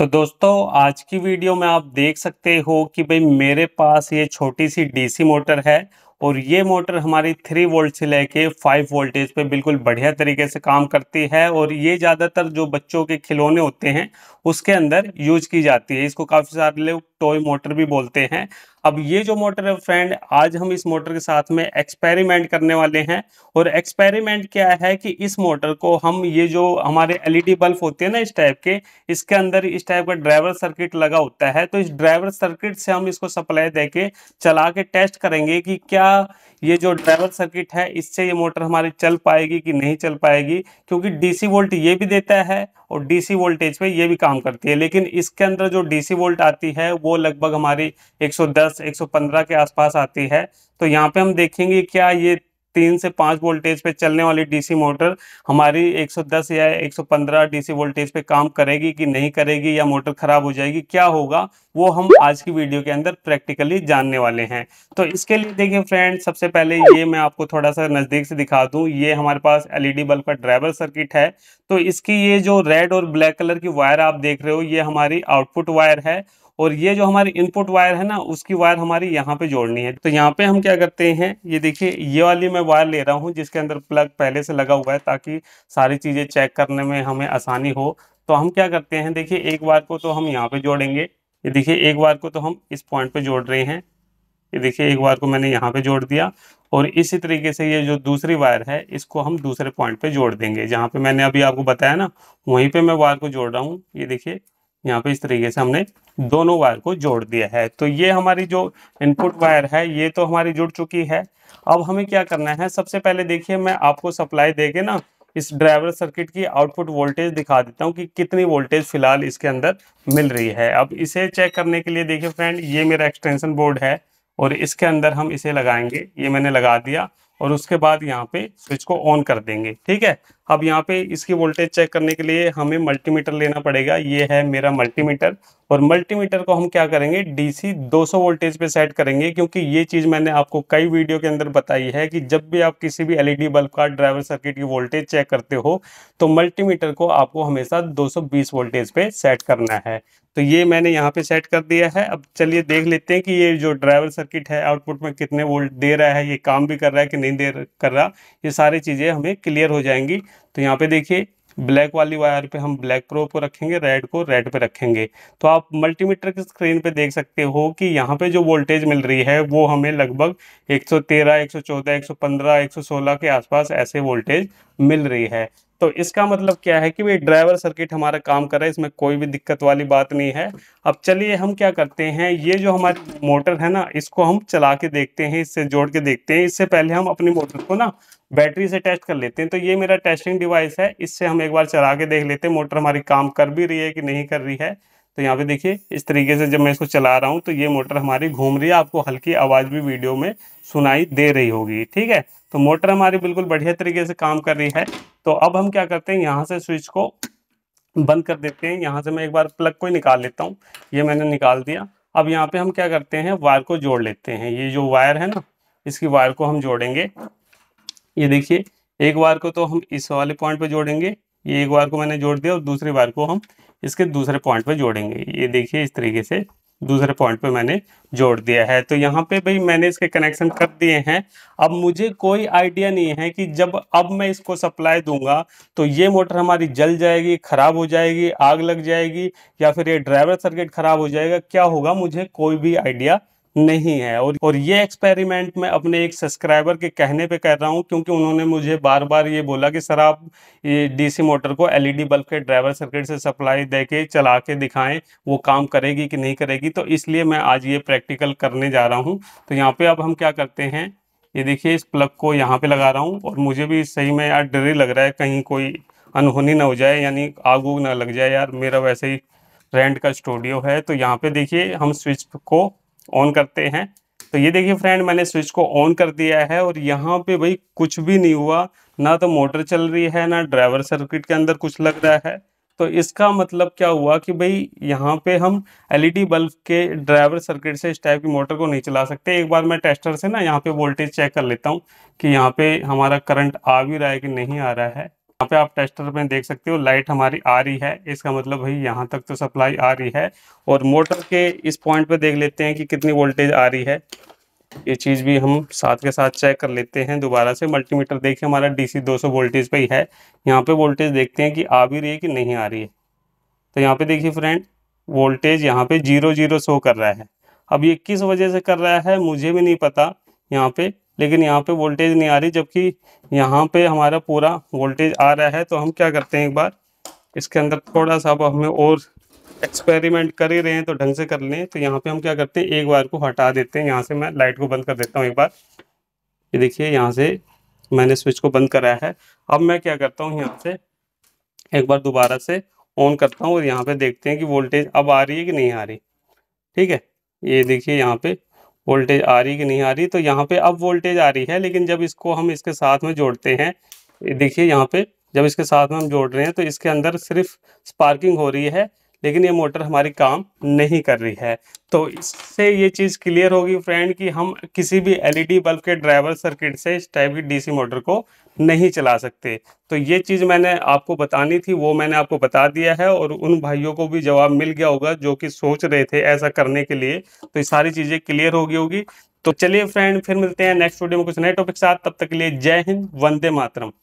तो दोस्तों आज की वीडियो में आप देख सकते हो कि भाई मेरे पास ये छोटी सी डीसी मोटर है और ये मोटर हमारी थ्री वोल्ट से लेके फाइव वोल्टेज पे बिल्कुल बढ़िया तरीके से काम करती है और ये ज़्यादातर जो बच्चों के खिलौने होते हैं उसके अंदर यूज की जाती है इसको काफ़ी सारे लोग टॉय मोटर भी बोलते हैं अब ये जो मोटर है फ्रेंड आज हम इस मोटर के साथ में एक्सपेरिमेंट करने वाले हैं और एक्सपेरिमेंट क्या है कि इस मोटर को हम ये जो हमारे एलईडी बल्ब होते हैं ना इस टाइप के इसके अंदर इस टाइप का ड्राइवर सर्किट लगा होता है तो इस ड्राइवर सर्किट से हम इसको सप्लाई दे चला के टेस्ट करेंगे कि क्या ये जो ड्राइवर सर्किट है इससे ये मोटर हमारी चल पाएगी कि नहीं चल पाएगी क्योंकि डीसी वोल्ट ये भी देता है और डीसी वोल्टेज पे ये भी काम करती है लेकिन इसके अंदर जो डीसी वोल्ट आती है वो लगभग हमारी 110 115 के आसपास आती है तो यहाँ पे हम देखेंगे क्या ये तीन से पाँच वोल्टेज पे चलने वाली डीसी मोटर हमारी 110 या 115 डीसी वोल्टेज पे काम करेगी कि नहीं करेगी या मोटर खराब हो जाएगी क्या होगा वो हम आज की वीडियो के अंदर प्रैक्टिकली जानने वाले हैं तो इसके लिए देखिए फ्रेंड सबसे पहले ये मैं आपको थोड़ा सा नज़दीक से दिखा दूँ ये हमारे पास एलईडी बल्ब का ड्राइवर सर्किट है तो इसकी ये जो रेड और ब्लैक कलर की वायर आप देख रहे हो ये हमारी आउटपुट वायर है और ये जो हमारी इनपुट वायर है ना उसकी वायर हमारी यहाँ पे जोड़नी है तो यहाँ पे हम क्या करते हैं ये देखिए ये वाली मैं वायर ले रहा हूँ जिसके अंदर प्लग पहले से लगा हुआ है ताकि सारी चीज़ें चेक करने में हमें आसानी हो तो हम क्या करते हैं देखिए एक वायर को तो हम यहाँ पे जोड़ेंगे ये देखिए एक वायर को तो हम इस पॉइंट पे जोड़ रहे हैं ये देखिए एक वायर को मैंने यहाँ पे जोड़ दिया और इसी तरीके से ये जो दूसरी वायर है इसको हम दूसरे पॉइंट पे जोड़ देंगे जहाँ पे मैंने अभी आपको बताया ना वहीं पे मैं वायर को जोड़ रहा हूँ ये देखिए यहाँ पे इस तरीके से हमने दोनों वायर को जोड़ दिया है तो ये हमारी जो इनपुट वायर है ये तो हमारी जुड़ चुकी है अब हमें क्या करना है सबसे पहले देखिए मैं आपको सप्लाई देके ना इस ड्राइवर सर्किट की आउटपुट वोल्टेज दिखा देता हूँ कि कितनी वोल्टेज फिलहाल इसके अंदर मिल रही है अब इसे चेक करने के लिए देखिए फ्रेंड ये मेरा एक्सटेंशन बोर्ड है और इसके अंदर हम इसे लगाएंगे ये मैंने लगा दिया और उसके बाद यहाँ पे स्विच को ऑन कर देंगे ठीक है अब यहाँ पे इसकी वोल्टेज चेक करने के लिए हमें मल्टीमीटर लेना पड़ेगा ये है मेरा मल्टीमीटर और मल्टीमीटर को हम क्या करेंगे डीसी 200 वोल्टेज पे सेट करेंगे क्योंकि ये चीज़ मैंने आपको कई वीडियो के अंदर बताई है कि जब भी आप किसी भी एलईडी बल्ब e का ड्राइवर सर्किट की वोल्टेज चेक करते हो तो मल्टीमीटर को आपको हमेशा 220 वोल्टेज पे सेट करना है तो ये मैंने यहाँ पे सेट कर दिया है अब चलिए देख लेते हैं कि ये जो ड्राइवर सर्किट है आउटपुट में कितने वोल्ट दे रहा है ये काम भी कर रहा है कि नहीं दे कर रहा ये सारी चीज़ें हमें क्लियर हो जाएंगी तो यहाँ पे देखिए ब्लैक वाली वायर पे हम ब्लैक प्रोब को रखेंगे रेड को रेड पे रखेंगे तो आप मल्टीमीटर की स्क्रीन पे देख सकते हो कि यहाँ पे जो वोल्टेज मिल रही है वो हमें लगभग 113, 114, 115, 116 के आसपास ऐसे वोल्टेज मिल रही है तो इसका मतलब क्या है कि भाई ड्राइवर सर्किट हमारा काम कर रहा है इसमें कोई भी दिक्कत वाली बात नहीं है अब चलिए हम क्या करते हैं ये जो हमारी मोटर है ना इसको हम चला के देखते हैं इससे जोड़ के देखते हैं इससे पहले हम अपनी मोटर को ना बैटरी से टेस्ट कर लेते हैं तो ये मेरा टेस्टिंग डिवाइस है इससे हम एक बार चला के देख लेते हैं मोटर हमारी काम कर भी रही है कि नहीं कर रही है तो यहाँ पे देखिए इस तरीके से जब मैं इसको चला रहा हूँ तो ये मोटर हमारी घूम रही है आपको हल्की आवाज़ भी वीडियो में सुनाई दे रही होगी ठीक है तो मोटर हमारी बिल्कुल बढ़िया तरीके से काम कर रही है तो अब हम क्या करते हैं यहाँ से स्विच को बंद कर देते हैं यहाँ से मैं एक बार प्लग को ही निकाल लेता हूँ ये मैंने निकाल दिया अब यहाँ पे हम क्या करते हैं वायर को जोड़ लेते हैं ये जो वायर है ना इसकी वायर को हम जोड़ेंगे ये देखिए एक वायर को तो हम इस वाले पॉइंट पे जोड़ेंगे ये एक वायर को मैंने जोड़ दिया और दूसरी वायर को हम इसके दूसरे पॉइंट पे जोड़ेंगे ये देखिए इस तरीके से दूसरे पॉइंट पे मैंने जोड़ दिया है तो यहाँ पे भाई मैंने इसके कनेक्शन कर दिए हैं अब मुझे कोई आइडिया नहीं है कि जब अब मैं इसको सप्लाई दूंगा तो ये मोटर हमारी जल जाएगी खराब हो जाएगी आग लग जाएगी या फिर ये ड्राइवर सर्किट खराब हो जाएगा क्या होगा मुझे कोई भी आइडिया नहीं है और और ये एक्सपेरिमेंट मैं अपने एक सब्सक्राइबर के कहने पे कर रहा हूँ क्योंकि उन्होंने मुझे बार बार ये बोला कि सर आप ये डीसी मोटर को एलईडी बल्ब e के ड्राइवर सर्किट से सप्लाई दे के चला के दिखाएं वो काम करेगी कि नहीं करेगी तो इसलिए मैं आज ये प्रैक्टिकल करने जा रहा हूँ तो यहाँ पर अब हम क्या करते हैं ये देखिए इस प्लग को यहाँ पर लगा रहा हूँ और मुझे भी सही में यार डर लग रहा है कहीं कोई अनहोनी ना हो जाए यानी आग उग ना लग जाए यार मेरा वैसे ही रेंट का स्टूडियो है तो यहाँ पे देखिए हम स्विच को ऑन करते हैं तो ये देखिए फ्रेंड मैंने स्विच को ऑन कर दिया है और यहाँ पे भाई कुछ भी नहीं हुआ ना तो मोटर चल रही है ना ड्राइवर सर्किट के अंदर कुछ लग रहा है तो इसका मतलब क्या हुआ कि भाई यहाँ पे हम एलईडी बल्ब के ड्राइवर सर्किट से इस टाइप की मोटर को नहीं चला सकते एक बार मैं टेस्टर से ना यहाँ पे वोल्टेज चेक कर लेता हूँ कि यहाँ पे हमारा करंट आ भी रहा है कि नहीं आ रहा है यहाँ पे आप टेस्टर में देख सकते हो लाइट हमारी आ रही है इसका मतलब भाई यहाँ तक तो सप्लाई आ रही है और मोटर के इस पॉइंट पे देख लेते हैं कि कितनी वोल्टेज आ रही है ये चीज़ भी हम साथ के साथ चेक कर लेते हैं दोबारा से मल्टीमीटर देखिए हमारा डीसी 200 वोल्टेज पे ही है यहाँ पे वोल्टेज देखते हैं कि आ भी रही है कि नहीं आ रही है तो यहाँ पे देखिए फ्रेंड वोल्टेज यहाँ पे जीरो जीरो शो कर रहा है अब ये किस वजह से कर रहा है मुझे भी नहीं पता यहाँ पे लेकिन यहाँ पे वोल्टेज नहीं आ रही जबकि यहाँ पे हमारा पूरा वोल्टेज आ रहा है तो हम क्या करते हैं एक बार इसके अंदर थोड़ा सा अब हमें और एक्सपेरिमेंट कर ही रहे हैं तो ढंग से कर लें तो यहाँ पे हम क्या करते हैं एक बार को हटा देते हैं यहाँ से मैं लाइट को बंद कर देता हूँ एक बार ये देखिए यहाँ से मैंने स्विच को बंद कराया है अब मैं क्या करता हूँ यहाँ से एक बार दोबारा से ऑन करता हूँ और यहाँ पे देखते हैं कि वोल्टेज अब आ रही है कि नहीं आ रही ठीक है ये देखिए यहाँ पे वोल्टेज आ रही कि नहीं आ रही तो यहाँ पे अब वोल्टेज आ रही है लेकिन जब इसको हम इसके साथ में जोड़ते हैं देखिए यहाँ पे जब इसके साथ में हम जोड़ रहे हैं तो इसके अंदर सिर्फ स्पार्किंग हो रही है लेकिन ये मोटर हमारी काम नहीं कर रही है तो इससे ये चीज़ क्लियर होगी फ्रेंड कि हम किसी भी एलईडी बल्ब e के ड्राइवर सर्किट से इस टाइप की डीसी मोटर को नहीं चला सकते तो ये चीज़ मैंने आपको बतानी थी वो मैंने आपको बता दिया है और उन भाइयों को भी जवाब मिल गया होगा जो कि सोच रहे थे ऐसा करने के लिए तो ये सारी चीज़ें क्लियर होगी होगी तो चलिए फ्रेंड फिर मिलते हैं नेक्स्ट वीडियो में कुछ नए टॉपिक साथ तब तक के लिए जय हिंद वंदे मातरम